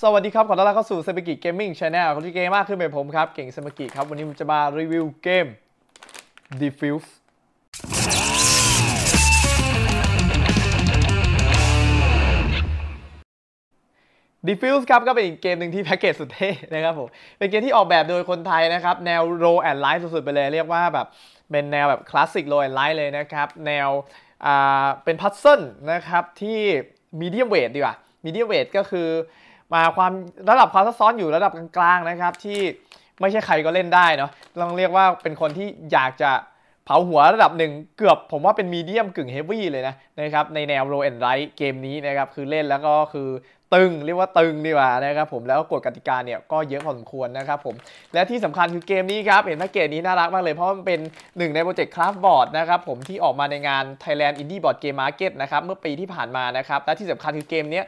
สวัสดีครับ ขอต้อนรับเข้าสู่เซมิกิเกมมิ่งชาแนลคนที่เกมมากขึ้นไปผมครับ เก่งเซมิกิครับ วันนี้ผมจะมารีวิวเกม Diffuse ดิฟิวส์ครับก็เป็นอีกเกมหนึ่งที่แพ็กเกจสุดเท่นะครับผม เป็นเกมที่ออกแบบโดยคนไทยนะครับ แนวโรแอนไลท์สุดๆไปเลยเรียกว่าแบบ เป็นแนวแบบคลาสสิกโรแอนไลท์เลยนะครับ แนวอ่าเป็นพัซเซิลนะครับ ที่มีเดียมเวทดีกว่ามีเดียมเวทก็คือมาความระดับความซับซ้อนอยู่ระดับกลางๆนะครับที่ไม่ใช่ใครก็เล่นได้เนาะต้องเรียกว่าเป็นคนที่อยากจะเผาหัวระดับหนึ่งเกือบ ผมว่าเป็นมีเดียมกึ่งเฮฟวี่เลยนะนะครับในแนวโรแอนไรท์เกมนี้นะครับคือเล่นแล้วก็คือตึง เรียกว่าตึงดีกว่านะครับผมแล้วกฎกติกาเนี่ยก็เยอะพอสมควรนะครับผมและที่สำคัญคือเกมนี้ครับเห็นแพ็กเกจนี้น่ารักมากเลยเพราะมันเป็นหนึ่งในโปรเจกต์คราฟบอร์ดนะครับผมที่ออกมาในงาน Thailand Indie Board Game Market นะครับเมื่อปีที่ผ่านมานะครับและที่สำคัญคือเกมนี้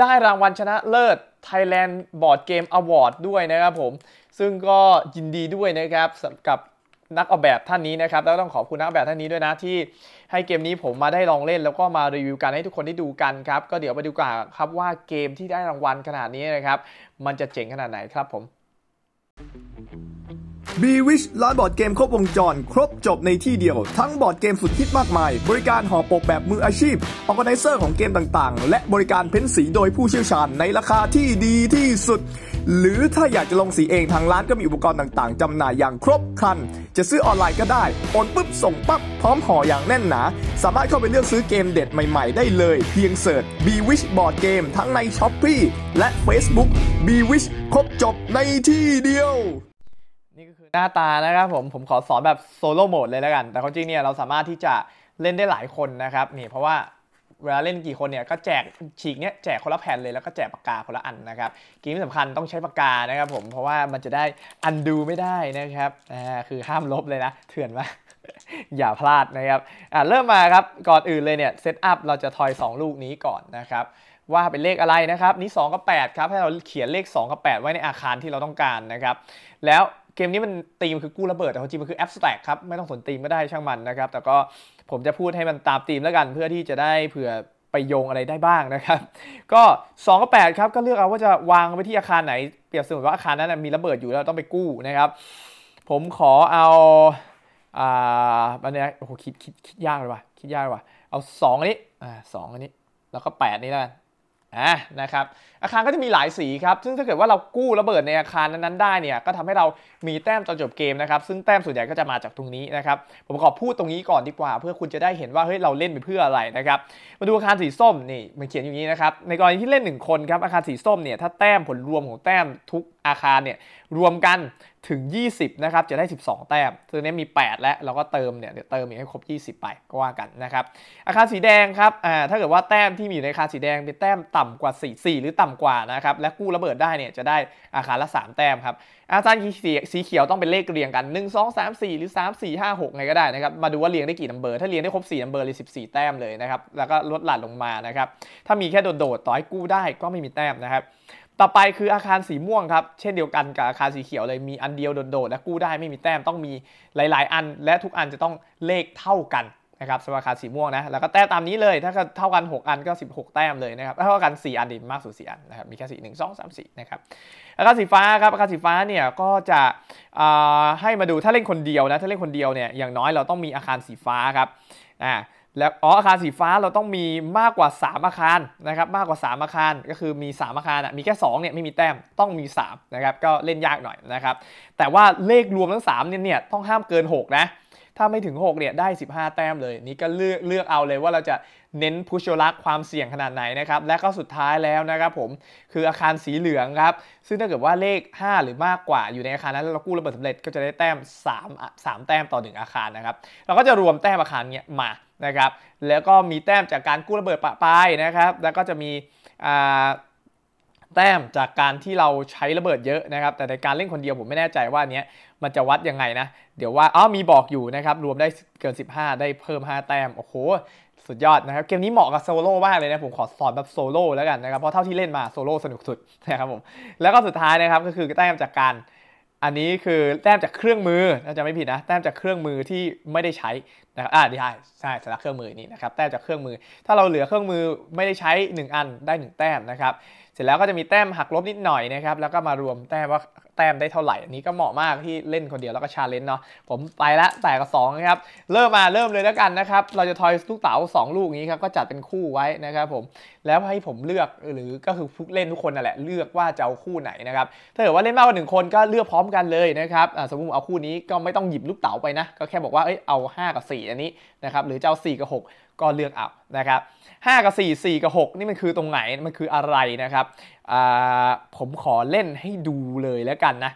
ได้รางวัลชนะเลิศ Thailand Board Game Award ด้วยนะครับผมซึ่งก็ยินดีด้วยนะครับกับนักออกแบบท่านนี้นะครับแล้วต้องขอบคุณนักออกแบบท่านนี้ด้วยนะที่ให้เกมนี้ผมมาได้ลองเล่น แล้วก็มารีวิวกันให้ทุกคนได้ดูกันครับก็เดี๋ยวไปดูกันครับว่าเกมที่ได้รางวัลขนาดนี้นะครับ มันจะเจ๋งขนาดไหนครับผมบีวิชร้านบอร์ดเกมครบวงจรครบจบในที่เดียว ทั้งบอร์ดเกมสุดฮิตมากมาย บริการห่อปกแบบมืออาชีพ ออร์แกไนเซอร์ของเกมต่างๆ และบริการเพ้นสีโดยผู้เชี่ยวชาญในราคาที่ดีที่สุด หรือถ้าอยากจะลงสีเองทางร้านก็มีอุปกรณ์ต่างๆจำหน่ายอย่างครบครัน จะซื้อออนไลน์ก็ได้โอนปุ๊บส่งปั๊บพร้อมห่ออย่างแน่นหนา สามารถเข้าไปเลือกซื้อเกมเด็ดใหม่ ๆ ได้เลย เพียงเสิร์ช b ีวิชบอร์ดเกมทั้งในช้อปปีและ Facebook b ีวิชครบจบในที่เดียวน้าตานะครับผม ผมขอสอนแบบโซโล่โหมดเลยแล้วกัน แต่ความจริงเนี่ยเราสามารถที่จะเล่นได้หลายคนนะครับนี่เพราะว่าเวลาเล่นกี่คนเนี่ยก็แจกฉีกเนี้ยแจกคนละแผ่นเลยแล้วก็แจกปากกาคนละอันนะครับเกมที่สำคัญต้องใช้ปากกานะครับผมเพราะว่ามันจะได้อันดูไม่ได้นะครับอ่าคือห้ามลบเลยนะเถื่อนมา อย่าพลาดนะครับอ่าเริ่มมาครับก่อนอื่นเลยเนี่ยเซตอัพเราจะทอย 2 ลูกนี้ก่อนนะครับว่าเป็นเลขอะไรนะครับนี่2กับ8ครับให้เราเขียนเลข2กับ8ไว้ในอาคารที่เราต้องการนะครับแล้วเกมนี้มันตีมคือกู้ระเบิดแต่ความจริงมันคือแอปสแต็กครับไม่ต้องสนตีมก็ได้ช่างมันนะครับ แต่ก็ผมจะพูดให้มันตามตีมแล้วกันเพื่อที่จะได้เผื่อไปโยงอะไรได้บ้างนะครับ ก็ 2กับ8ครับก็เลือกเอาว่าจะวางไว้ที่อาคารไหน เปรียบเสมือนว่าอาคารนั้นมีระเบิดอยู่แล้วต้องไปกู้นะครับผมขอเอา อ่าบันนี้โอ้โหคิดคิดคิดยากเลยว่ะคิดยากเลยว่ะเอา2อันนี้อ่าสองอันนี้แล้วก็ 8 นี้แล้วกันอ่ะนะครับอาคารก็จะมีหลายสีครับซึ่งถ้าเกิดว่าเรากู้ระเบิดในอาคารนั้นๆได้เนี่ยก็ทำให้เรามีแต้มตอนจบเกมนะครับซึ่งแต้มส่วนใหญ่ก็จะมาจากตรงนี้นะครับผมขอพูดตรงนี้ก่อนดีกว่า เพื่อคุณจะได้เห็นว่าเฮ้ยเราเล่นไปเพื่ออะไรนะครับมาดูอาคารสีส้มนี่มันเขียนอย่างนี้นะครับในกรณีที่เล่น1คนครับอาคารสีส้มเนี่ยถ้าแต้มผลรวมของแต้มทุกอาคารเนี่ยรวมกันถึง 20นะครับจะได้ 12 แต้มตัวนี้มี 8 แล้วเราก็เติมเนี่ยเติมอีกให้ครบ 20ไปก็ว่ากันนะครับอาคารสีแดงครับอ่าถ้าเกิดว่าแต้มที่มีอยู่ในอาคารสีแดงเป็นแต้มต่ำกว่า 4 4 หรือต่ำกว่านะครับและกู้ระเบิดได้เนี่ยจะได้อาคารละ 3 แต้มครับอาจารย์สีสีเขียวต้องเป็นเลขเรียงกัน 1 2 3 4 หรือ 3 4 5 6ไงก็ได้นะครับมาดูว่าเรียงได้กี่นัมเบอร์ถ้าเรียงได้ครบ4นัมเบอร์เลย14 แต้มเลยนะครับแล้วก็ลดหลั่นลงมานะครับถ้ามีแค่โดดๆต่อให้กู้ได้ก็ไม่มีแต้มนะครับต่อไปคืออาคารสีม่วงครับเช่นเดียวกันกับอาคารสีเขียวเลยมีอันเดียวโดดๆและกู้ได้ไม่มีแต้มต้องมีหลาย ๆ อันและทุกอันจะต้องเลขเท่ากันนะครับสำหรับอาคารสีม่วงนะแล้วก็แต้มตามนี้เลยถ้าเท่ากัน 6 อันก็ 16 แต้มเลยนะครับถ้าเท่ากัน4อันดีมากสุดสีอันนะครับมีแค่สีหนึ่งสองสามสี่นะครับอาคารสีฟ้าครับอาคารสีฟ้าเนี่ยก็จะให้มาดูถ้าเล่นคนเดียวนะถ้าเล่นคนเดียวเนี่ยอย่างน้อยเราต้องมีอาคารสีฟ้าครับอ่าแล้วอ๋ออาคารสีฟ้าเราต้องมีมากกว่า 3 อาคารนะครับมากกว่า 3 อาคารก็คือมี 3 อาคารอ่ะมีแค่2เนี่ยไม่มีแต้มต้องมี3นะครับก็เล่นยากหน่อยนะครับแต่ว่าเลขรวมทั้ง3เนี่ยเนี่ยต้องห้ามเกิน6นะถ้าไม่ถึง6เนี่ยได้ 15 แต้มเลย นี่ก็เลือกเลือกเอาเลยว่าเราจะเน้นพุชลักความเสี่ยงขนาดไหนนะครับและก็สุดท้ายแล้วนะครับผมคืออาคารสีเหลืองครับซึ่งถ้าเกิดว่าเลข 5 หรือมากกว่าอยู่ในอาคารนั้นแเรากู้ระเบิดสำเร็จก็จะได้แต้ม3 3แต้มต่อ 1 อาคารนะครับเราก็จะรวมแต้มอาคารเนี้ยมานะครับแล้วก็มีแต้มจากการกู้ระเบิดปะปายนะครับแล้วก็จะมีแต้มจากการที่เราใช้ระเบิดเยอะนะครับแต่ในการเล่นคนเดียวผมไม่แน่ใจว่าเนี้ยมันจะวัดยังไงนะเดี๋ยวว่าอ๋อมีบอกอยู่นะครับรวมได้เกิน 15 ได้เพิ่ม 5 แต้มโอ้โหสุดยอดนะครับเกมนี้เหมาะกับโซโล่มากเลยนะผมขอสอนแบบโซโล่แล้วกันนะครับเพราะเท่าที่เล่นมาโซโล่สนุกสุดนะครับผมแล้วก็สุดท้ายนะครับก็คือแต้มจากการอันนี้คือแต้มจากเครื่องมือถ้าจะไม่ผิดนะ แต้มจากเครื่องมือที่ไม่ได้ใช้นะครับอ่าใช่ใช่สำหรับเครื่องมือนี่นะครับแต้มจากเครื่องมือ ถ้าเราเหลือเครื่องมือไม่ได้ใช้ 1 อันได้ 1 แต้มนะครับเสร็จแล้วก็จะมีแต้มหักลบนิดหน่อยนะครับแล้วก็มารวมแต้มว่าแต้มได้เท่าไหร่ อันนี้ก็เหมาะมากที่เล่นคนเดียวแล้วก็ชาเลนจ์เนาะ ผมไปละแต่กับ2นครับ เริ่มมาเริ่มเลยแล้วกันนะครับ เราจะทอยลูกเต๋า2 ลูกนี้ครับก็จัดเป็นคู่ไว้นะครับผม แล้วให้ผมเลือกหรือก็คือเล่นทุกคนนั่นแหละเลือกว่าจะเอาคู่ไหนนะครับ ถ้าเกิดว่าเล่นมากกว่าหนึ่งคนก็เลือกพร้อมกันเลยนะครับสมมติเอาคู่นี้ก็ไม่ต้องหยิบลูกเต๋าไปนะ ก็แค่บอกว่าเอ้ยเอา5กับ4อันนี้นะครับหรือจะเอา4กับ6ก็เลือกเอานะครับ5 กับ 4 4 กับ 6 นี่มันคือตรงไหน มันคืออะไรนะครับ ผมขอเล่นให้ดูเลยแล้วกันนะ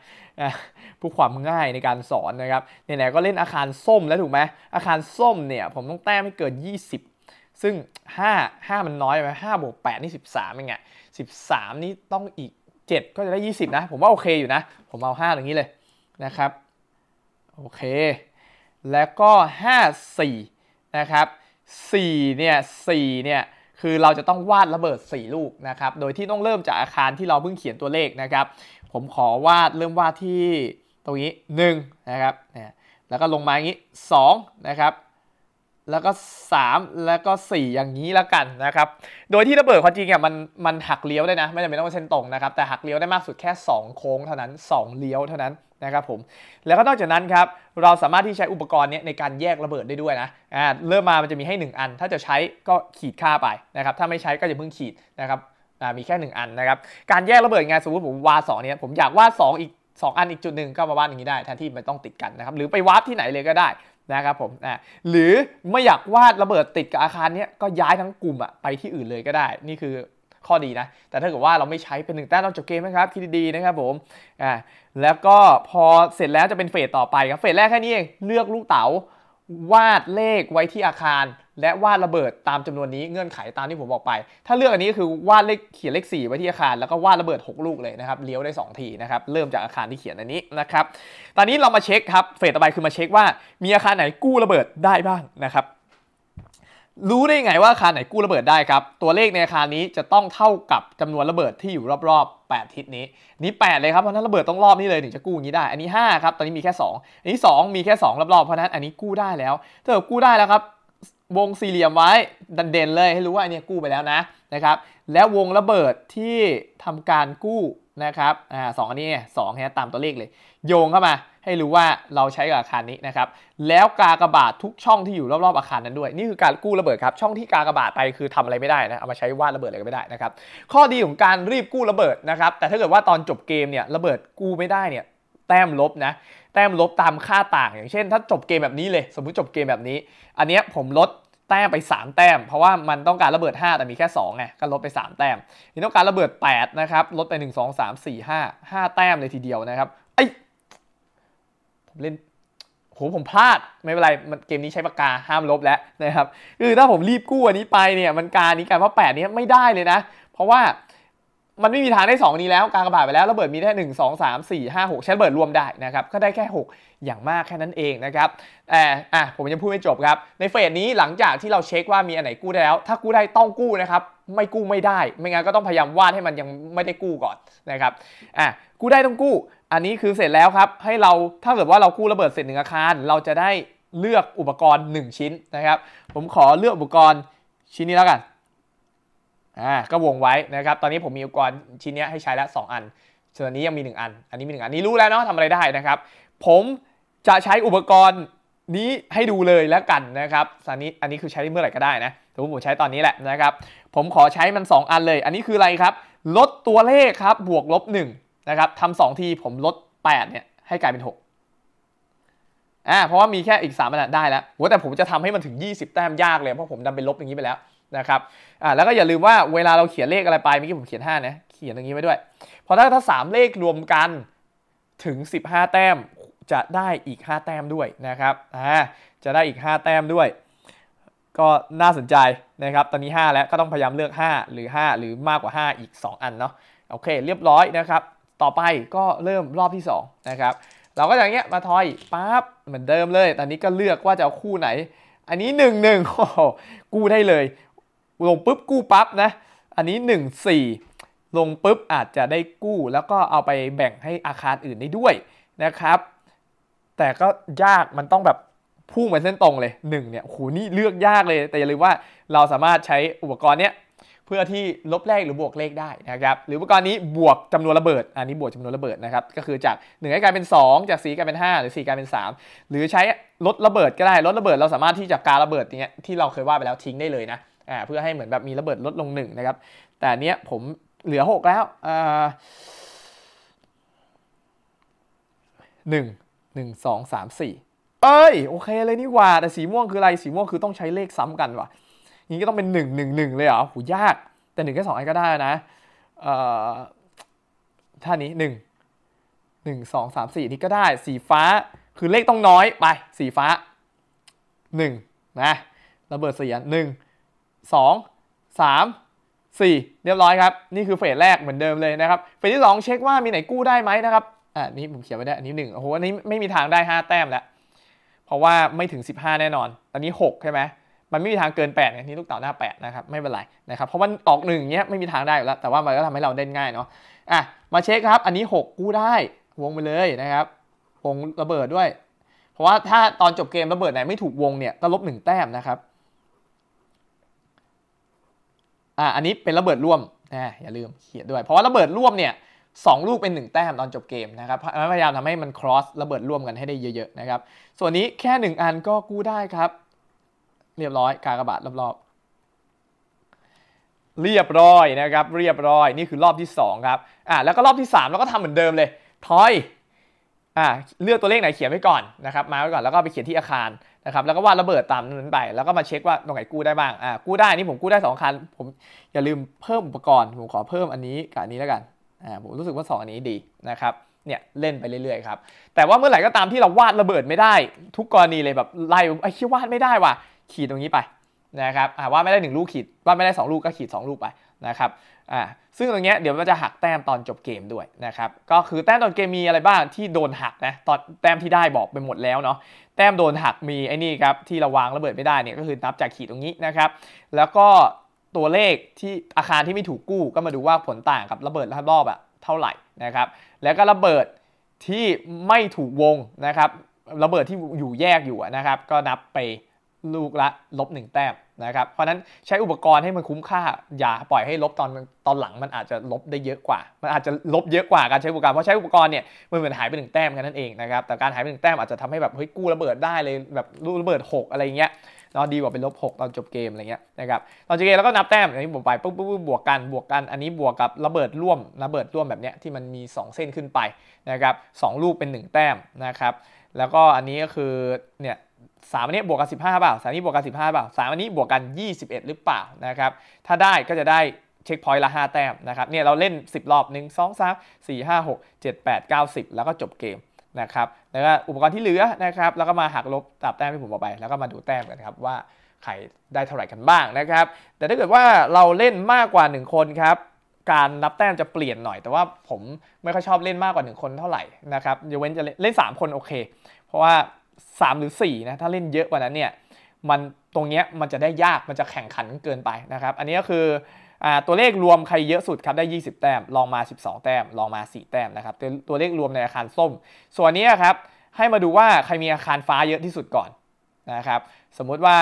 เพื่อความง่ายในการสอนนะครับ ไหนๆก็เล่นอาคารส้มแล้วถูกไหมอาคารส้มเนี่ยผมต้องแต้มให้เกิน20 ซึ่ง 5 5 มันน้อยไปห้าบวกแปดนี่สิบสามเองไงสิบสามนี่ต้องอีก 7 ก็จะได้ 20นะ ผมว่าโอเคอยู่นะ ผมเอา5่างนี้เลยนะครับ โอเค แล้วก็ 5 4 นะครับสี่เนี่ยสี่เนี่ย คือเราจะต้องวาดระเบิด 4 ลูกนะครับ โดยที่ต้องเริ่มจากอาคารที่เราเพิ่งเขียนตัวเลขนะครับ ผมขอวาดเริ่มวาดที่ตรงนี้1นะครับเนี่ยแล้วก็ลงมาอย่างนี้2นะครับ แล้วก็ 3 แล้วก็ 4 อย่างนี้แล้วกันนะครับ โดยที่ระเบิดความจริงเนี่ยมันมันหักเลี้ยวได้นะ ไม่จำเป็นต้องเป็นเส้นตรงนะครับ แต่หักเลี้ยวได้มากสุดแค่ 2 โค้งเท่านั้น 2 เลี้ยวเท่านั้นนะครับผมแล้วก็นอกจากนั้นครับเราสามารถที่ใช้อุปกรณ์นี้ในการแยกระเบิดได้ด้วยนะอ่าเริ่มมามันจะมีให้ 1 อัน ถ้าจะใช้ก็ขีดค่าไปนะครับถ้าไม่ใช้ก็อย่าเพิ่งขีดนะครับอ่ามีแค่ 1 อันนะครับการแยกระเบิดงสมมติผมวาดสองเนี้ยผมอยากวาดสอีก2 อันอีกจุดหนึ่งก็มาวาดอย่างนี้ได้แทนที่มันต้องติดกันนะครับหรือไปวาดที่ไหนเลยก็ได้นะครับผมอ่าหรือไม่อยากวาดระเบิดติดกับอาคารเนี้ยก็ย้ายทั้งกลุ่มอะไปที่อื่นเลยก็ได้ นี่คือข้อดีนะ แต่ถ้าเกิดว่าเราไม่ใช้เป็นหนึ่งแต้มเราจบเกมนะครับคิดดีๆนะครับผมอ่าแล้วก็พอเสร็จแล้วจะเป็นเฟสต่อไปครับ เฟสแรกแค่นี้เอง เลือกลูกเต๋า วาดเลขไว้ที่อาคาร และวาดระเบิดตามจำนวนนี้เงื่อนไขตามที่ผมบอกไป ถ้าเลือกอันนี้คือวาดเลขเขียนเลข4ไว้ที่อาคารแล้วก็วาดระเบิด 6 ลูกเลยนะครับ เลี้ยวได้2ทีนะครับ เริ่มจากอาคารที่เขียนอันนี้นะครับ ตอนนี้เรามาเช็คครับ เฟสต่อไปคือมาเช็คว่ามีอาคารไหนกู้ระเบิดได้บ้างนะครับรู้ได้ไงว่าอาคารไหนกู้ระเบิดได้ครับ ตัวเลขในอาคารนี้จะต้องเท่ากับจำนวนระเบิดที่อยู่รอบๆ8ทิศนี้นี่8เลยครับเพราะนั้นระเบิดต้องรอบนี้เลยถึงจะกู้อย่างนี้ได้ อันนี้5ครับตอนนี้มีแค่2อันนี้2มีแค่ 2รอบๆเพราะนั้นอันนี้กู้ได้แล้วถ้าเกิดกู้ได้แล้วครับ วงสี่เหลี่ยมไว้ดันเด่นเลยให้รู้ว่าอันนี้กู้ไปแล้วนะนะครับแล้ววงระเบิดที่ทำการกู้นะครับอ่าสองอันนี้สองฮะตามตัวเลขเลย โยงเข้ามาให้รู้ว่าเราใช้กับอาคารนี้นะครับแล้วกากระบาดททุกช่องที่อยู่รอบๆอาคารนั้นด้วยนี่คือการกู้ระเบิดครับช่องที่กากระบาดไปคือทำอะไรไม่ได้นะเอามาใช้วาดระเบิดอะไรก็ไม่ได้นะครับข้อดีของการรีบกู้ระเบิดนะครับแต่ถ้าเกิดว่าตอนจบเกมเนี่ยระเบิดกู้ไม่ได้เนี่ยแต้มลบนะแต้มลบตามค่าต่างอย่างเช่น ถ้าจบเกมแบบนี้เลย สมมุติจบเกมแบบนี้ อันนี้ผมลดแต้มไป 3 แต้ม เพราะว่ามันต้องการระเบิด 5 แต่มีแค่2ไงก็ลดไป3 แต้มนี่ต้องการระเบิด8นะครับลดไป 1 2 3 4 5 5 แต้มเลยทีเดียวนะครับไอผมเล่นโหผมพลาดไม่เป็นไรมันเกมนี้ใช้ปากกาห้ามลบแล้วนะครับคือถ้าผมรีบกู้อันนี้ไปเนี่ย มันการนี้การว่าแปดนี้ไม่ได้เลยนะ เพราะว่ามันไม่มีทางได้2นี้แล้วการกระบาดไปแล้วระเบิดมีได้1 2 3 4 5 6ใช้ระเบิดรวมได้นะครับก็ได้แค่ 6 อย่างมากแค่นั้นเองนะครับแต่อ่ะผมยังพูดไม่จบครับ ในเฟสนี้หลังจากที่เราเช็คว่ามีอันไหนกู้ได้แล้ว ถ้ากู้ได้ต้องกู้นะครับไม่กู้ไม่ได้ ไม่งั้นก็ต้องพยายามวาดให้มันยังไม่ได้กู้ก่อนนะครับอ่ะกู้ได้ต้องกู้ อันนี้คือเสร็จแล้วครับให้เราถ้าเกิดว่าเรากู้ระเบิดเสร็จหนึ่งอาคาร เราจะได้เลือกอุปกรณ์ 1 ชิ้นนะครับ ผมขอเลือกอุปกรณ์ชิ้นนี้แล้วกันอ่าก็วงไว้นะครับ ตอนนี้ผมมีอุปกรณ์ชิ้นนี้ให้ใช้แล้ว2อันส่วนนี้ยังมี 1 อัน อันนี้มี 1 อันนี้รู้แล้วเนาะทำอะไรได้นะครับ ผมจะใช้อุปกรณ์นี้ให้ดูเลยแล้วกันนะครับอันนี้อันนี้คือใช้เมื่อไหร่ก็ได้นะสมมติผมใช้ตอนนี้แหละนะครับ ผมขอใช้มัน 2 อันเลย อันนี้คืออะไรครับ ลดตัวเลขครับ บวกลบ1นะครับทำสองทีผมลด 8เนี่ยให้กลายเป็น6อ่าเพราะว่ามีแค่อีก3อันได้แล้วแต่ผมจะทำให้มันถึง 20แต้มยากเลย เพราะผมดันไปลบอย่างนี้ไปแล้วนะครับอ่าแล้วก็อย่าลืมว่าเวลาเราเขียนเลขอะไรไปเมื่อกี้ผมเขียน5นะเขียนตรงนี้ไว้ด้วยเพราะถ้าถ้า3เลขรวมกันถึง 15 แต้ม จะได้อีก 5 แต้มด้วยนะครับอ่าจะได้อีก 5 แต้มด้วย ก็น่าสนใจนะครับ ตอนนี้ 5 แล้วก็ต้องพยายามเลือก 5 หรือ 5 หรือมากกว่า 5 อีก 2 อันเนาะโอเคเรียบร้อยนะครับต่อไปก็เริ่มรอบที่2นะครับเราก็อย่างเงี้ยมาทอยปั๊บเหมือนเดิมเลย ตอนนี้ก็เลือกว่าจะเอาคู่ไหน อันนี้1นโอ้กูได้เลยลงปุ๊บกู้ปั๊บนะ อันนี้1 4 ลงปุ๊บอาจจะได้กู้ แล้วก็เอาไปแบ่งให้อาคารอื่นได้ด้วยนะครับ แต่ก็ยาก มันต้องแบบพุ่งไปเส้นตรงเลย1เนี่ยโหนี่เลือกยากเลย แต่อย่าลืมว่าเราสามารถใช้อุปกรณ์เนี้ยเพื่อที่ลบเลขหรือบวกเลขได้นะครับ หรืออุปกรณ์นี้บวกจำนวนระเบิด อันนี้บวกจำนวนระเบิดนะครับ ก็คือจาก1ให้กลายเป็น 2 จาก4กลายเป็น 5 หรือ 4กลายเป็น 3 หรือใช้ลดระเบิดก็ได้ลดระเบิดเราสามารถที่จะการระเบิดเนี้ยที่เราเคยว่าไปแล้วทิ้งได้เลยนะ่าเพื่อให้เหมือนแบบมีระเบิดลดลงหนึ่งนะครับ แต่เนี้ยผมเหลือหกแล้วอ่าหนึ่งหนึ่งสองสามสี่เอ้ยโอเคเลยนี่ว่า แต่สีม่วงคืออะไร สีม่วงคือต้องใช้เลขซ้ำกันว่ะนี้ก็ต้องเป็นหนึ่งหนึ่งหนึ่งเลยเหรอหูยาก แต่หนึ่งแค่สองอันก็ได้นะเอ่อท่านี้หนึ่งหนึ่งสองสามสี่นี่ก็ได้ สีฟ้าคือเลขต้องน้อยไป สีฟ้าหนึ่งนะ ระเบิดเสียงหนึ่ง2 3 4 เรียบร้อยครับนี่คือเฟสแรกเหมือนเดิมเลยนะครับเฟสที่ 2 เช็คว่ามีไหนกู้ได้ไหมนะครับอ่านี่ผมเขียนไว้ได้อันนี้1โอ้โหอันนี้ไม่มีทางได้ 5 แต้มแล้วเพราะว่าไม่ถึง 15 แน่นอน อันนี้ 6 ใช่ไหมมันไม่มีทางเกิน8เนี่นี่ลูกเต่าหน้า8นะครับไม่เป็นไรนะครับเพราะมันออกหนึ่งเนี้ยไม่มีทางได้แล้วแต่ว่ามันก็ทำให้เราเล่นง่ายเนาะอ่ะมาเช็คครับ อันนี้ 6 กู้ได้วงไปเลยนะครับวงระเบิดด้วย เพราะว่าถ้าตอนจบเกมระเบิดไหนไม่ถูกวงเนี่ยก็ลบ1 แต้มนะครับอ่าอันนี้เป็นระเบิดร่วม นะ อย่าลืมเขียนด้วย เพราะว่าระเบิดร่วมเนี่ยสองลูกเป็น 1 แต้มตอนจบเกมนะครับ พยายามทำให้มัน cross ระเบิดร่วมกันให้ได้เยอะๆนะครับ ส่วนนี้แค่ 1 อันก็กู้ได้ครับ เรียบร้อยกากระบาดรอบๆ เรียบร้อยนะครับ เรียบร้อยนี่คือรอบที่2ครับ อ่าแล้วก็รอบที่3แล้วก็ทำเหมือนเดิมเลย ทอย อ่าเลือกตัวเลขไหนเขียนไว้ก่อนนะครับ มาไว้ก่อนแล้วก็ไปเขียนที่อาคารนะครับแล้วก็วาดระเบิดตามนั้นไป แล้วก็มาเช็คว่าตรงไหนกู้ได้บ้างอ่ากู้ได้นี่ผมกู้ได้2คันผมอย่าลืมเพิ่มอุปกรณ์ผมขอเพิ่มอันนี้กับอันนี้แล้วกันอ่าผมรู้สึกว่า2อันนี้ดีนะครับเนี่ยเล่นไปเรื่อยๆครับแต่ว่าเมื่อไหร่ก็ตามที่เราวาดระเบิดไม่ได้ ทุกกรณีเลยแบบไล่ไอ้ที่วาดไม่ได้ว่ะขีดตรงนี้ไปนะครับอ่าวาดไม่ได้1ลูกขีดวาดไม่ได้2ลูกก็ขีด2ลูกไปนะครับอ่าซึ่งตรงเนี้ยเดี๋ยวเราจะหักแต้มตอนจบเกมด้วยนะครับก็คือแต้มตอนเกมมีอะไรบ้างที่โดนหักนะตอนแต้มที่ได้บอกไปหมดแล้วเนาะแต้มโดนหักมีไอ้นี่ครับที่ระวางระเบิดไม่ได้เนี่ยก็คือนับจากขีดตรงนี้นะครับ แล้วก็ตัวเลขที่อาคารที่ไม่ถูกกู้ก็มาดูว่าผลต่างกับระเบิดรอบอะเท่าไหร่นะครับ แล้วก็ระเบิดที่ไม่ถูกวงนะครับ ระเบิดที่อยู่แยกอยู่นะครับก็นับไปลูกละลบหนึ่งแต้มนะครับเพราะนั้นใช้อุปกรณ์ให้มันคุ้มค่าอย่าปล่อยให้ลบตอนตอนหลังมันอาจจะลบได้เยอะกว่า มันอาจจะลบเยอะกว่าการใช้อุปกรณ์เพราะใช้อุปกรณ์เนี่ยมันเหมือนหายไปหนึ่งแต้มแค่นั้นเองนะครับแต่การหายไปหนึ่งแต้มอาจจะทำให้แบบเฮ้ยกู้ระเบิดได้เลยแบบลูกระเบิด 6 อะไรเงี้ยเนาดีกว่าเป็นลบกตอนจบเกมอะไรเงี้ยนะครับตอนจบเกมแล้วก็นับแต้มอย่างนีบวกไปปุ๊บปุ๊บบวกกันบวกกันอันนี้บวกกับระเบิดร่วม ระเบิดร่วมแบบเนี้ยที่มันมี 2 เส้นขึ้นไปนะครับสลูกเป็น 1 แต้มนะครับแล้วก็อันนี้ก็คือเนี่ยสามอันนี้บวกกันสิบห้าเปล่าสามนี้บวกกันสิบห้าเปล่าสามอันนี้บวกกันยี่สิบเอ็ดหรือเปล่านะครับถ้าได้ก็จะได้เช็คพอยต์ละห้าแต้มนะครับเนี่ยเราเล่นสิบรอบหนึ่งงสสสอามี่ห้าหกเจ็ดแล้วก็จบเกมนะครับแล้วก็อุปกรณ์ที่เหลือนะครับแล้วก็มาหักลบตับแต้มที่ผมบอกไป แล้วก็มาดูแต้มกันครับว่าใครได้เท่าไหร่กันบ้างนะครับแต่ถ้าเกิดว่าเราเล่นมากกว่า 1 คนครับการนับแต้มจะเปลี่ยนหน่อยแต่ว่าผมไม่ค่อยชอบเล่นมากกว่า1คนเท่าไหร่นะครับยกเว้นจะเล่น 3 คนโอเค เพราะว่า3หรือ4นะถ้าเล่นเยอะกว่านั้นเนี่ยมันตรงเนี้ยมันจะได้ยากมันจะแข่งขันเกินไปนะครับ อันนี้ก็คือตัวเลขรวมใครเยอะสุดครับได้ 20 แต้มลองมา 12 แต้มลองมา 4 แต้มนะครับตัวเลขรวมในอาคารส้ม ส่วนนี้ครับให้มาดูว่าใครมีอาคารฟ้าเยอะที่สุดก่อนนะครับ สมมุติว่า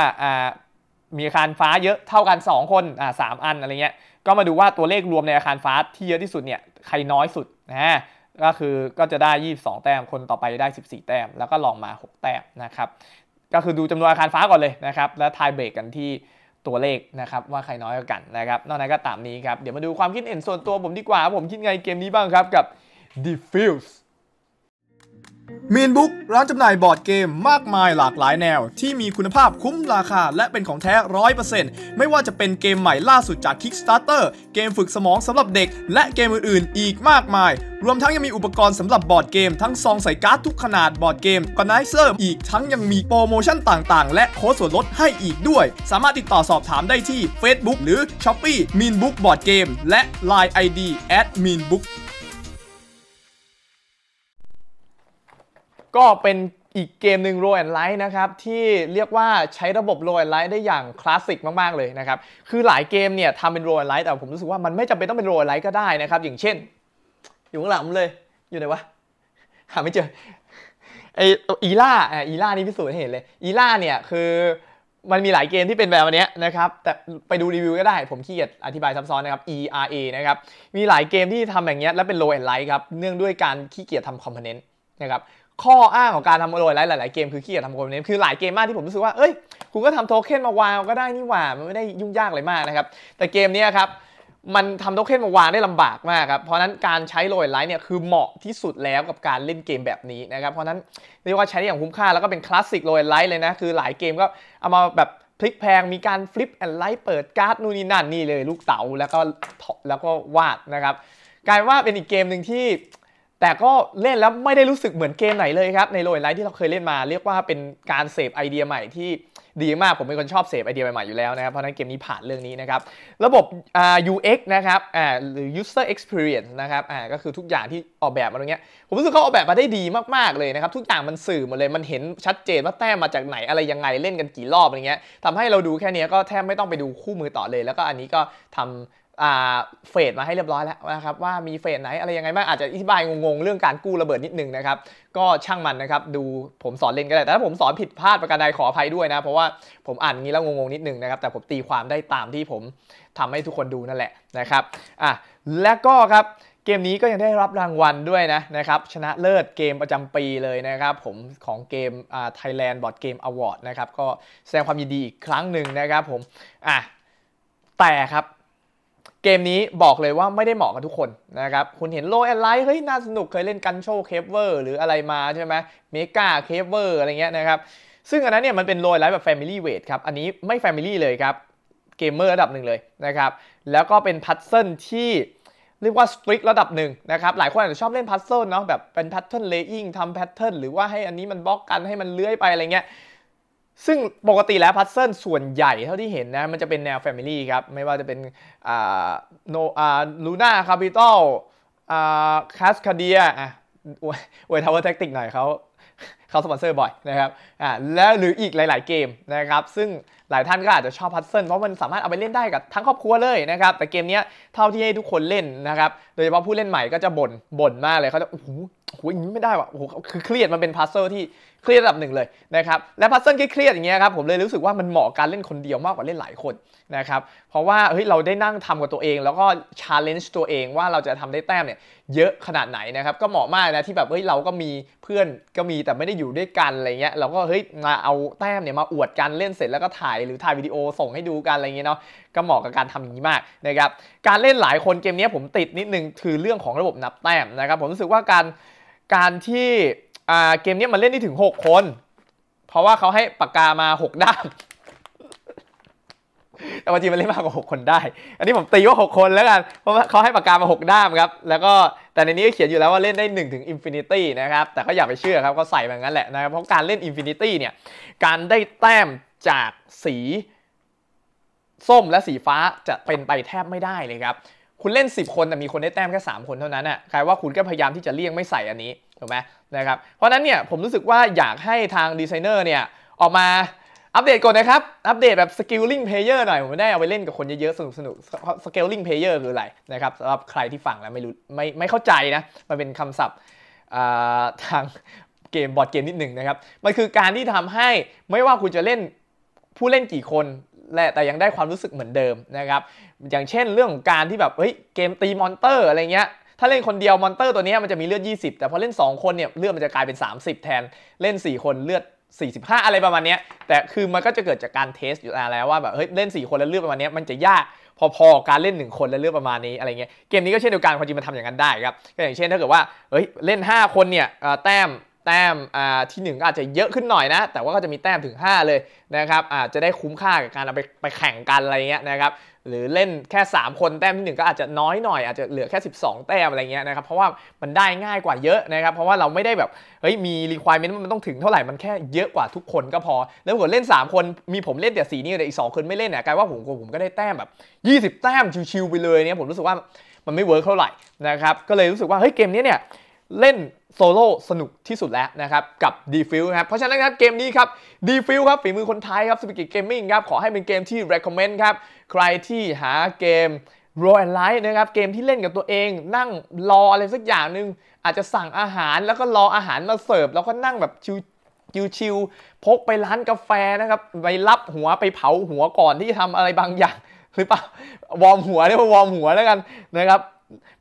มีอาคารฟ้าเยอะเท่ากัน 2 คนอ่าสอันอะไรเงี้ยก็มาดูว่าตัวเลขรวมในอาคารฟ้าที่เยอะที่สุดเนี่ย ใครน้อยสุดนะก็คือก็จะได้ 22 แต้ม คนต่อไปได้ 14 แต้ม แล้วก็ลองมา 6 แต้ม นะครับ ก็คือดูจำนวนอาคารฟ้าก่อนเลยนะครับ แล้วทายเบรกกันที่ตัวเลขนะครับ ว่าใครน้อยกกันนะครับ นอกนั้นก็ตามนี้ครับ เดี๋ยวมาดูความคิดเห็นส่วนตัวผมดีกว่า ผมคิดไงเกมนี้บ้างครับ กับ d e f u s e มีนบุ๊กร้านจำหน่ายบอร์ดเกมมากมายหลากหลายแนว ที่มีคุณภาพคุ้มราคาและเป็นของแท้ร้อยเปอร์เซ็นต์ไม่ว่าจะเป็นเกมใหม่ล่าสุดจาก Kickstarter เกมฝึกสมองสำหรับเด็กและเกมอื่นๆอีกมากมาย รวมทั้งยังมีอุปกรณ์สำหรับบอร์ดเกมทั้งซองใส่การ์ดทุกขนาดบอร์ดเกมกนไนเซอร์อีกทั้งยังมีโปรโมชั่นต่างๆและโค้ดส่วนลดให้อีกด้วย สามารถติดต่อสอบถามได้ที่ Facebook หรือ Shopee มีนบุ๊ b บอร์ดเกมและ Line ID m e a n b o o k ก็เป็นอีกเกมหนึ่งโรแอนไลท์นะครับที่เรียกว่าใช้ระบบโรแอนไลท์ได้อย่างคลาสสิกมากๆเลยนะครับคือหลายเกมเนี่ยทำเป็นโรแอนไลท์แต่ผมรู้สึกว่ามันไม่จำเป็นต้องเป็นโรแอนไลท์ก็ได้นะครับอย่างเช่น อยู่ข้างหลังเลย อยู่ไหนวะหาไม่เจอไออีล่าอีล่านี่พิสูจน์เห็นเลยอีล่าเนี่ยคือมันมีหลายเกมที่เป็นแบบนี้นะครับแต่ไปดูรีวิวก็ได้ ผมขี้เกียจอธิบายซับซ้อนนะครับ ERA นะครับมีหลายเกมที่ทำอย่างเงี้ยแล้วเป็นโรแอนไลท์ครับเนื่องด้วยการขี้เกียจทำคอมโพเนนต์นะครับข้ออ้างของการทำโรยไลท์หลายๆเกม คือขี้อยียทำโรยเนมคือหลายเกมมากที่ผมรู้สึกว่าเอ้ยคุณก็ทำโทเค็นมาวางก็ได้นี่หว่ามันไม่ได้ยุ่งยากอะไรมากนะครับแต่เกมนี้ครับมันทำโทเค็นมาวางได้ลำบากมากครับเพราะนั้นการใช้โรยไลท์เนี่ยคือเหมาะที่สุดแล้วกับการเล่นเกมแบบนี้นะครับเพราะนั้นเรียกว่าใช้ได้อย่างคุ้มค่าแล้วก็เป็นคลาสสิกโรยไลท์เลยนะคือหลายเกมก็เอามาแบบพลิกแพงมีการฟลิปแอนไลท์เปิดการ์ดนู่นนี่นั่นนี่เลยลูกเต๋าแล้วก็แล้วก็วาดนะครับกลายว่าเป็นอีกเกมหนึ่งที่แต่ก็เล่นแล้วไม่ได้รู้สึกเหมือนเกมไหนเลยครับในโรยไลท์ที่เราเคยเล่นมาเรียกว่าเป็นการเสพไอเดียใหม่ที่ดีมากผมเป็นคนชอบเสพไอเดียใหม่ๆอยู่แล้วนะครับเพราะนั้นเกมนี้ผ่านเรื่องนี้นะครับระบบ UX นะครับหรือ user experience นะครับก็คือทุกอย่างที่ออกแบบมาตรงเนี้ยผมรู้สึกเขาออกแบบมาได้ดีมากๆเลยนะครับทุกอย่างมันสื่อหมดเลยมันเห็นชัดเจนว่าแต้มมาจากไหนอะไรยังไงเล่นกันกี่รอบอะไรเงี้ยทำให้เราดูแค่นี้ก็แทบไม่ต้องไปดูคู่มือต่อเลยแล้วก็อันนี้ก็ทำเฟดมาให้เรียบร้อยแล้วนะครับ ว่ามีเฟดไหนอะไรยังไงบ้างอาจจะอธิบายงงๆ เรื่องการกู้ระเบิดนิดนึงนะครับ ก็ช่างมันนะครับดูผมสอนเล่นก็ได้แต่ถ้าผมสอนผิดพลาดประการใดขออภัยด้วยนะ เพราะว่าผมอ่านงี้แล้วงง ๆ นิดนึงนะครับ แต่ผมตีความได้ตามที่ผมทำให้ทุกคนดูนั่นแหละนะครับอ่ะและก็ครับ เกมนี้ก็ยังได้รับรางวัลด้วยนะนะครับชนะเลิศเกมประจำปีเลยนะครับผมของเกมอ่าทยแลนด์บอร์ดเกมอะวอร์ดนะครับก็แสดงความยินดีอีกครั้งหนึ่งนะครับผมอ่ะแต่ครับเกมนี้บอกเลยว่าไม่ได้เหมาะกับทุกคนนะครับ คุณเห็นโลแอนไลท์เฮ้ยน่าสนุกเคยเล่นกันโชเคเวอร์หรืออะไรมาใช่ไหมเมกาเคเวอร์อะไรเงี้ยนะครับ ซึ่งอันนั้นเนี่ยมันเป็นโลแอนไลท์แบบแฟมิลี่เวทครับ อันนี้ไม่แฟมิลี่เลยครับเกมเมอร์ระดับหนึ่งเลยนะครับ แล้วก็เป็นพัซเซิลที่เรียกว่าสตริกระดับหนึ่งนะครับ หลายคนอาจจะชอบเล่นพัซเซิลเนาะแบบเป็นแพทเทิร์นเลยิงทำแพทเทิร์นหรือว่าให้อันนี้มันบล็อกกันให้มันเลื้อยไปอะไรเงี้ยซึ่งปกติแล้วพัซเซิลส่วนใหญ่เท่าที่เห็นนะมันจะเป็นแนวแฟมิลี่ครับ ไม่ว่าจะเป็นอ่าโนอ่าลูน่าคาปิตอลอ่าคาสคาเดียอ่ะอวยทาวเวอร์แท็กติกหน่อยเขาเขาสปอนเซอร์บ่อยนะครับอ่าแล้วหรืออีกหลายๆ เกมนะครับซึ่งหลายท่านก็อาจจะชอบพัซเซิลเพราะมันสามารถเอาไปเล่นได้กับทั้งครอบครัวเลยนะครับแต่เกมนี้เท่าที่ให้ทุกคนเล่นนะครับโดยเฉพาะผู้เล่นใหม่ก็จะบน่นบ่นมากเลยเขาจะโอ้โหโอ้โหอยนี้ไม่ได้ว่ะโอ้โหคือเครียดมันเป็นพัซเซิลที่เครียดระดับหนึ่งเลยนะครับและพัซเซิลเครียดอย่างเงี้ยครับผมเลยรู้สึกว่ามันเหมาะการเล่นคนเดียวมากกว่าเล่นหลายคนนะครับเพราะว่าเฮ้ยเราได้นั่งทำกับตัวเองแล้วก็ชาร์เลนจ์ตัวเองว่าเราจะทำได้แต้มเนี่ยเยอะขนาดไหนนะครับก็เหมาะมากนะที่แบบเฮ้ยเราก็มีเพื่อนก็มีแต่ไม่ได้อยู่ด้วยกันอะไรเงี้ยเราก็เฮ้ยมาเอาแต้มเนี่ยมาอวดกันเล่นเสร็จแล้วก็ถ่ายหรือถ่ายวิดีโอส่งให้ดูกันอะไรเงี้ยเนาะก็เหมาะกับการทำอย่างนี้มากนะครับการเล่นหลายคนเกมนี้ ผมติดนิดนึงคือเรื่องของระบบนับแต้มนะครับผมรู้สึกว่าการการที่่าเกมนี้มันเล่นได้ถึง 6 คน เพราะว่าเขาให้ปากกามา 6 ด้าม แต่ว่าจริงมันเล่นมากกว่า 6 คนได้ อันนี้ผมตีว่า 6 คนแล้วกัน เพราะว่าเขาให้ปากกามา 6 ด้ามครับ แล้วก็แต่ในนี้ก็เขียนอยู่แล้วว่าเล่นได้ 1 ถึงอินฟินิตี้นะครับ แต่ก็อย่าไปเชื่อครับเขาใส่แบบนั้นแหละนะครับเพราะการเล่นอินฟินิตี้เนี่ย การได้แต้มจากสีส้มและสีฟ้าจะเป็นไปแทบไม่ได้เลยครับคุณเล่น 10 คนแต่มีคนได้แต้มแค่ 3 คนเท่านั้นอ่ะกลายว่าคุณก็พยายามที่จะเลี่ยงไม่ใส่อันนี้ถูกไหมนะครับ เพราะนั้นเนี่ยผมรู้สึกว่าอยากให้ทางดีไซเนอร์เนี่ยออกมาอัปเดตก่อนนะครับ อัปเดตแบบสกิลลิงเพลเยอร์หน่อย ผมได้เอาไปเล่นกับคนเยอะๆ สนุกสนุกสกิลลิงเพลเยอร์คืออะไรนะครับสำหรับใครที่ฟังแล้วไม่รู้ไม่ไม่เข้าใจนะมันเป็นคำศัพท์ทางเกมบอร์ดเกมนิดหนึ่งนะครับมันคือการที่ทำให้ไม่ว่าคุณจะเล่นผู้เล่นกี่คนแต่ยังได้ความรู้สึกเหมือนเดิมนะครับอย่างเช่นเรื่องของการที่แบบเฮ้ยเกมตีมอนเตอร์อะไรเงี้ยถ้าเล่นคนเดียวมอนเตอร์ตัวนี้มันจะมีเลือด20 แต่พอเล่น 2 คนเนี่ยเลือดมันจะกลายเป็น 30 แทน เล่น 4 คนเลือด45 อะไรประมาณนี้แต่คือมันก็จะเกิดจากการเทสอยู่แล้วว่าแบบเฮ้ยเล่น 4 คนแล้วเลือดประมาณนี้มันจะยากพอๆการเล่น 1 คนแล้วเลือดประมาณนี้อะไรเงี้ยเกมนี้ก็เช่นเดียวกันความจริงมันทำอย่างนั้นได้ครับก็อย่างเช่นถ้าเกิดว่าเฮ้ยเล่น 5 คนเนี่ยแต้มแต้มที่1ก็อาจจะเยอะขึ้นหน่อยนะ แต่ว่าก็จะมีแต้มถึง 5 เลยนะครับอาจจะได้คุ้มค่ากับการเอาไปไปแข่งกันอะไรเงี้ยนะครับหรือเล่นแค่ 3 คนแต้มที่1ก็อาจจะน้อยหน่อยอาจจะเหลือแค่ 12 แต้มอะไรเงี้ยนะครับเพราะว่ามันได้ง่ายกว่าเยอะนะครับ เพราะว่าเราไม่ได้แบบเฮ้ยมี requirement มันต้องถึงเท่าไหร่มันแค่เยอะกว่าทุกคนก็พอ แล้วผมเล่น 3 คนมีผมเล่นแต่สีนี่แต่อีก 2 คนไม่เล่นเนี่ยกลายว่าผมผมก็ได้แต้มแบบ20 แต้มชิวๆไปเลยเนี่ยผมรู้สึกว่ามันไม่เวิร์กเท่าไหร่นะครับก็เลยรู้สึกว่าเฮ้ยเกมนี้เนี่ยเล่นโซโล่สนุกที่สุดแล้วนะครับ กับดีฟิลครับเพราะฉะนั้นครับเกมนี้ครับดีฟิลครับฝีมือคนไทยครับสปิกิเกมมิ่งครับขอให้เป็นเกมที่ recommend ครับ ใครที่หาเกมโรแ a l ไล h ์นะครับ เกมที่เล่นกับตัวเอง นั่งรออะไรสักอย่างหนึ่งอาจจะสั่งอาหารแล้วก็รออาหารมาเสิร์ฟแล้วก็นั่งแบบชิวชิวๆพกไปร้านกาแฟนะครับ ไปรับหัวไปเผาหัวก่อนที่จะทำอะไรบางอย่าง หรือเปล่าวอร์มหัวเรียกว่าวอร์มหัวแล้วกันนะครับ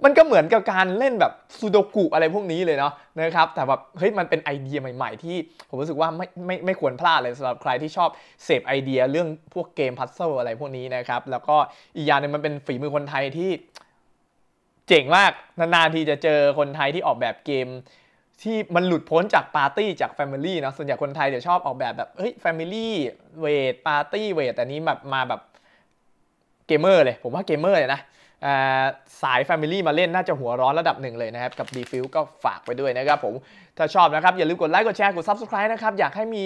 มันก็เหมือนกับการเล่นแบบ ซูโดกุ อะไรพวกนี้เลยเนาะนะครับแต่แบบเฮ้ยมันเป็นไอเดียใหม่ๆ ที่ ผมรู้สึกว่าไม่ไม่ไม่ควรพลาดเลยสำหรับใครที่ชอบเสพไอเดียเรื่องพวกเกมพัซเซิลอะไรพวกนี้นะครับ แล้วก็อีกอย่างหนึ่งมันเป็นฝีมือคนไทยที่เจ๋งมาก นานๆทีจะเจอคนไทยที่ออกแบบเกม ที่มันหลุดพ้นจากปาร์ตี้จากแฟมิลี่นะส่วนใหญ่คนไทยเดี๋ยวชอบออกแบบแบบเฮ้ยแฟมิลี่เวทปาร์ตี้เวทแต่นี้แบบมาแบบเกมเมอร์เลยผมว่าเกมเมอร์เลยนะสาย Family มาเล่นน่าจะหัวร้อนระดับหนึ่งเลยนะครับ กับดีฟิลก็ฝากไปด้วยนะครับผม ถ้าชอบนะครับ อย่าลืมกดไลค์กดแชร์กด Subscribe นะครับ อยากให้มี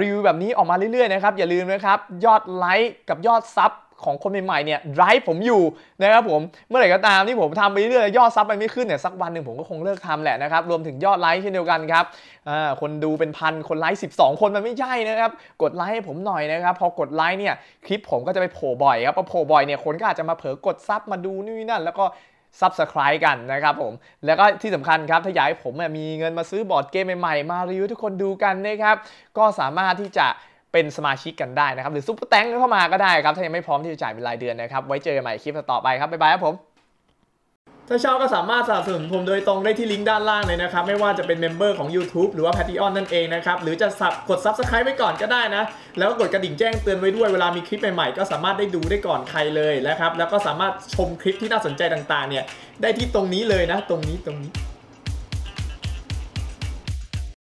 รีวิวแบบนี้ออกมาเรื่อยๆนะครับ อย่าลืมนะครับ ยอดไลค์กับยอดซับของคนใหม่ๆเนี่ยไร์ผมอยู่นะครับผมเมื่อไหร่ก็ตามที่ผมทำไปเรื่อยยอดซับไปไม่ขึ้นเนี่ยสักวันหนึ่งผมก็คงเลิกทำแหละนะครับรวมถึงยอดไลค์เช่นเดียวกันครับคนดูเป็นพันคนไลค์12 คนมันไม่ใช่นะครับ กดไลค์ให้ผมหน่อยนะครับพอกดไลค์เนี่ยคลิปผมก็จะไปโผล่บ่อยครับพอโผล่บ่อยเนี่ยคนก็อาจจะมาเผลอกดซับมาดูนี่นั่นแล้วก็ซับสไคร b ์กันนะครับผมแล้วก็ที่สำคัญครับถ้าอยากให้ผมมีเงินมาซื้อบอร์ดเกมใหม่ๆ มารีวิวทุกคนดูกันนะครับก็สามารถที่จะเป็นสมาชิกกันได้นะครับ หรือซุปเปอร์แตงเข้ามาก็ได้ครับ ถ้ายังไม่พร้อมที่จะจ่ายเป็นรายเดือนนะครับ ไว้เจอกันใหม่คลิปต่อไปครับ บ๊ายบายครับผมถ้าชอบก็สามารถสนับสนุนผมโดยตรงได้ที่ลิงก์ด้านล่างเลยนะครับ ไม่ว่าจะเป็นเมมเบอร์ของ YouTube หรือว่า Patreon นั่นเองนะครับ หรือจะสับกด Subscribe ไว้ก่อนก็ได้นะแล้วก็กดกระดิ่งแจ้งเตือนไว้ด้วยเวลามีคลิปใหม่ๆก็สามารถได้ดูได้ก่อนใครเลยนะครับแล้วก็สามารถชมคลิปที่น่าสนใจต่างๆเนี่ยได้ที่ตรงนี้เลยนะ ตรงนี้ตรงนี้